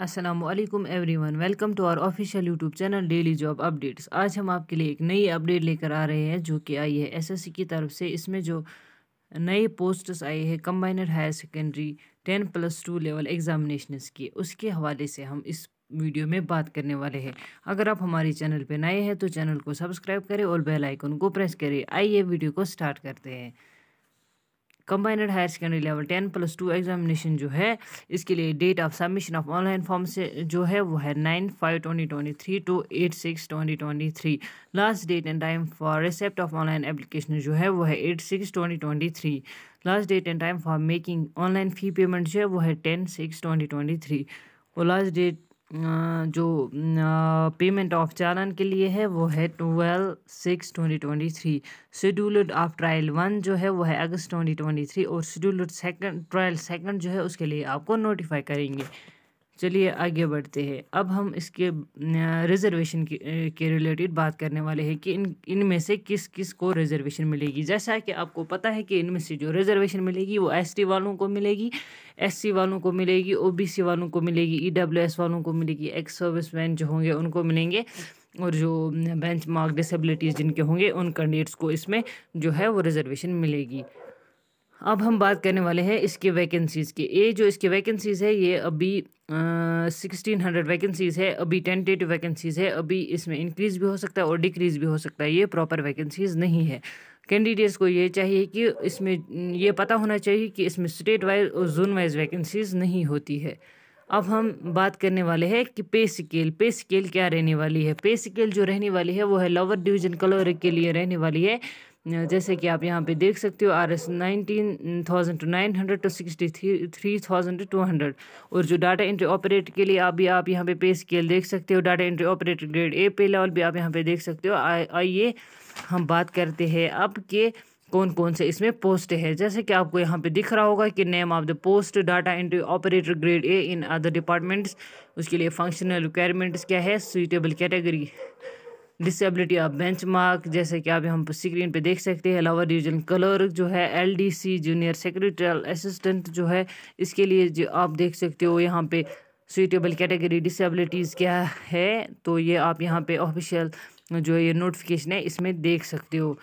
असलम वन welcome to our official YouTube channel daily job updates आज हम आपके लिए एक नई अपडेट लेकर आ रहे हैं जो कि आई है एसएससी की तरफ से इसमें जो नए पोस्ट्स आए हैं combined higher secondary ten plus two level examinations की उसके हवाले से हम इस वीडियो में बात करने वाले हैं अगर आप हमारे चैनल पर नए हैं तो चैनल को सब्सक्राइब करें और बेलाइकन को प्रेस करें आइए वीडियो को स्टार्ट करते हैं combined higher secondary level ten plus two examination जो है इसके लिए date of submission of online form से जो है वो है nine five twenty twenty three to eight six twenty twenty three last date and time for receipt of online application जो है वो है eight six twenty twenty three last date and time for making online fee payment जो है वो है ten six twenty twenty three और last date जो पेमेंट ऑफ चालान के लिए है वो है twelve six twenty twenty three scheduled of trial one जो है वो है अगस्त ट्वेंटी ट्वेंटी थ्री और शेड्यूल्ड सेकंड ट्रायल सेकंड जो है उसके लिए आपको नोटिफाई करेंगे चलिए आगे बढ़ते हैं अब हम इसके रिजर्वेशन के रिलेटेड बात करने वाले हैं कि इन इनमें से किस किस को रिजर्वेशन मिलेगी जैसा कि आपको पता है कि इनमें से जो रिजर्वेशन मिलेगी वो टी वालों को मिलेगी सी वालों को मिलेगी सी वालों को मिलेगी एस e वालों को मिलेगी एक्स सर्विस मैन जो होंगे उनको मिलेंगे और जो बेंच मार्क डिसबिलिटीज़ जिनके होंगे उन कैंडिडेट्स को इसमें जो है वो रिजर्वेशन मिलेगी अब हम बात करने वाले हैं इसके वैकेंसीज़ की ये जो इसकी वैकेंसीज़ है ये अभी सिक्सटीन हंड्रेड वैकेंसीज़ है अभी टेंटेटिव वैकेंसीज़ है अभी इसमें इंक्रीज़ भी हो सकता है और डिक्रीज़ भी हो सकता है ये प्रॉपर वैकेंसीज़ नहीं है कैंडिडेट्स को ये चाहिए कि इसमें ये पता होना चाहिए कि इसमें स्टेट वाइज और जोन वाइज वैकेंसीज़ नहीं होती है अब हम बात करने वाले हैं कि पे स्केल पे स्केल क्या रहने वाली है पे स्केल जो रहने वाली है वो है लोअर डिवीजन कलर के लिए रहने वाली है जैसे कि आप यहाँ पे देख सकते हो R S nineteen thousand two nine hundred to sixty three three thousand two hundred और जो डाटा एंट्री ऑपरेट के लिए आप भी आप यहाँ पे पे स्केल देख सकते हो data entry operator grade A pay level भी आप यहाँ पे देख सकते हो आइए हम बात करते हैं अब के कौन कौन से इसमें पोस्ट है जैसे कि आपको यहाँ पे दिख रहा होगा कि name of the post data entry operator grade A in other departments उसके लिए फंक्शनल रिक्वायरमेंट्स क्या है suitable category disability of mark जैसे कि आप हम स्क्रीन पे देख सकते हैं लावर डिवीजन क्लर्क जो है एलडीसी जूनियर सेक्रेटरियल असिस्टेंट जो है इसके लिए जो आप देख सकते हो यहाँ पे सूटेबल कैटेगरी डिसेबिलिटीज़ क्या है तो ये आप यहाँ पे ऑफिशियल जो ये नोटिफिकेशन है इसमें देख सकते हो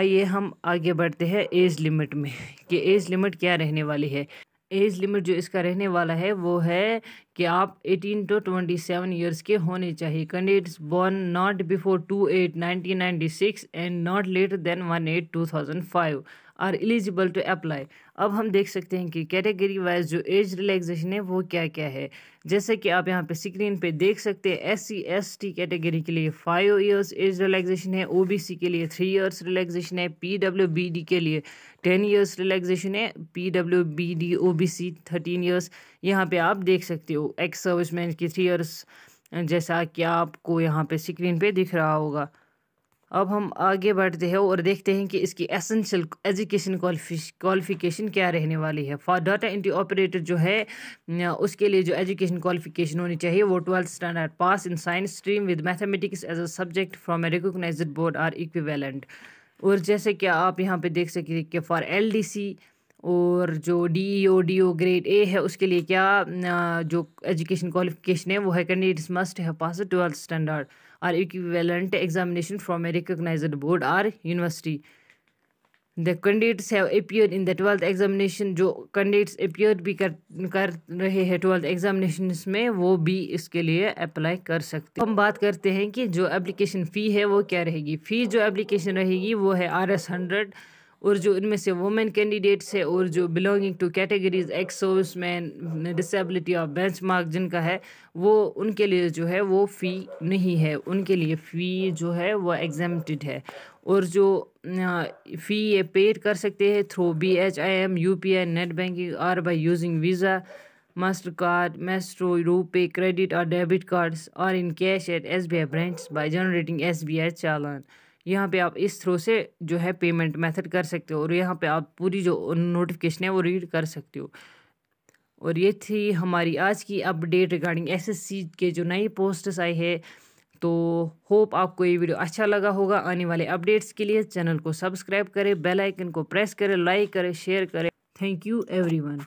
आइए हम आगे बढ़ते हैं एज लिमिट में कि एज लिमिट क्या रहने वाली है एज लिमिट जो इसका रहने वाला है वो है कि आप 18 टू 27 ईयर्स के होने चाहिए candidates born not before two eight nineteen ninety six and not later than one eight two thousand five are eligible to apply अब हम देख सकते हैं कि कैटेगरी वाइज जो एज रिलैक्सेशन है वो क्या क्या है जैसे कि आप यहाँ पे स्क्रीन पे देख सकते हैं S C S T category के लिए फाइव ईयर्स एज रिलैक्सेशन है ओ बी सी के लिए थ्री ईयर्स रिलैक्सेशन है पी डब्ल्यू बी डी के लिए टेन ईयर्स रिलैक्सेशन है P W B D O B C thirteen years यहाँ पे आप देख सकते हो एक्स सर्विसमैन की थ्री ईयर्स जैसा कि आपको यहाँ पे स्क्रीन पे दिख रहा होगा अब हम आगे बढ़ते हैं और देखते हैं कि इसकी एसेंशियल एजुकेशन क्वालिफिकेशन क्या रहने वाली है फॉर डाटा एंट्री ऑपरेटर जो है उसके लिए जो एजुकेशन क्वालिफिकेशन होनी चाहिए वो twelfth standard pass in science stream with mathematics as a subject from a recognise board or equivalent और जैसे कि आप यहाँ पर देख सकते कि फॉर एल डी सी और जो D E O D O grade A है उसके लिए क्या जो एजुकेशन क्वालिफिकेशन है वो है कैंडिडेट्स मस्ट है pass twelfth standard or equivalent examination from a recognise board or university the candidates have appear in the twelfth examination जो कैंडिडेट्स अपियर भी कर कर रहे हैं ट्वेल्थ एग्जामिनेशन में वो भी इसके लिए अप्लाई कर सकते हम बात करते हैं कि जो एप्लीकेशन फ़ी है वो क्या रहेगी फ़ी जो एप्लीकेशन रहेगी वो है आर एस हंड्रेड और जो इनमें से वुमेन कैंडिडेट्स है और जो belonging to categories ex service man disability of benchmark जिनका है वो उनके लिए जो है वो फ़ी नहीं है उनके लिए फ़ी जो है वो एग्जामटेड है और जो फ़ी ये पेड कर सकते हैं through B H I M U P I net banking और by using Visa Mastercard Maestro RuPay credit और डेबिट कार्ड्स और in cash at S B I branch by generating S B I challan यहाँ पे आप इस through से जो है पेमेंट मेथड कर सकते हो और यहाँ पे आप पूरी जो नोटिफिकेशन है वो रीड कर सकते हो और ये थी हमारी आज की अपडेट रिगार्डिंग एसएससी के जो नई पोस्ट्स आई है तो होप आपको ये वीडियो अच्छा लगा होगा आने वाले अपडेट्स के लिए चैनल को सब्सक्राइब करें बेल आइकन को प्रेस करें लाइक करें शेयर करें थैंक यू वन